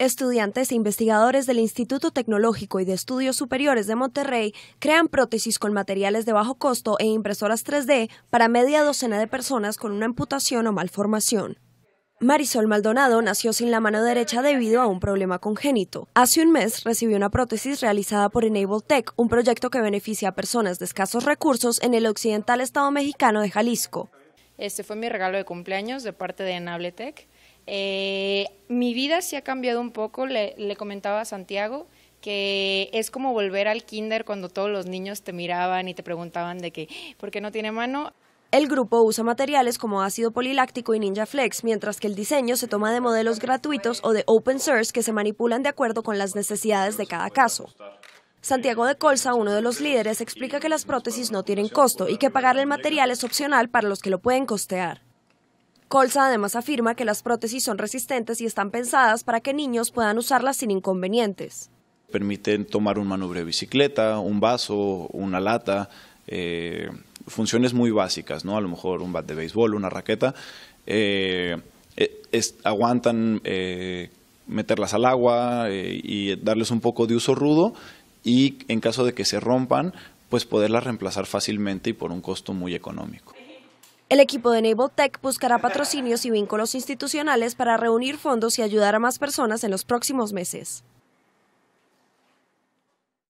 Estudiantes e investigadores del Instituto Tecnológico y de Estudios Superiores de Monterrey crean prótesis con materiales de bajo costo e impresoras 3D para media docena de personas con una amputación o malformación. Marisol Maldonado nació sin la mano derecha debido a un problema congénito. Hace un mes recibió una prótesis realizada por Enable Tech, un proyecto que beneficia a personas de escasos recursos en el occidental estado mexicano de Jalisco. Este fue mi regalo de cumpleaños de parte de Enable Tech eh, mi vida sí ha cambiado un poco, le, le, comentaba a Santiago, que es como volver al kinder cuando todos los niños te miraban y te preguntaban de qué, ¿por qué no tiene mano? El grupo usa materiales como ácido poliláctico y Ninja Flex, mientras que el diseño se toma de modelos gratuitos o de open source que se manipulan de acuerdo con las necesidades de cada caso. Santiago de Colza, uno de los líderes, explica que las prótesis no tienen costo y que pagar el material es opcional para los que lo pueden costear. Colza además afirma que las prótesis son resistentes y están pensadas para que niños puedan usarlas sin inconvenientes. Permiten tomar un manubrio de bicicleta, un vaso, una lata, eh, funciones muy básicas, ¿no? A lo mejor un bat de béisbol, una raqueta. Eh, eh, aguantan meterlas al agua y darles un poco de uso rudo y en caso de que se rompan, pues poderlas reemplazar fácilmente y por un costo muy económico. El equipo de Enable Tech buscará patrocinios y vínculos institucionales para reunir fondos y ayudar a más personas en los próximos meses.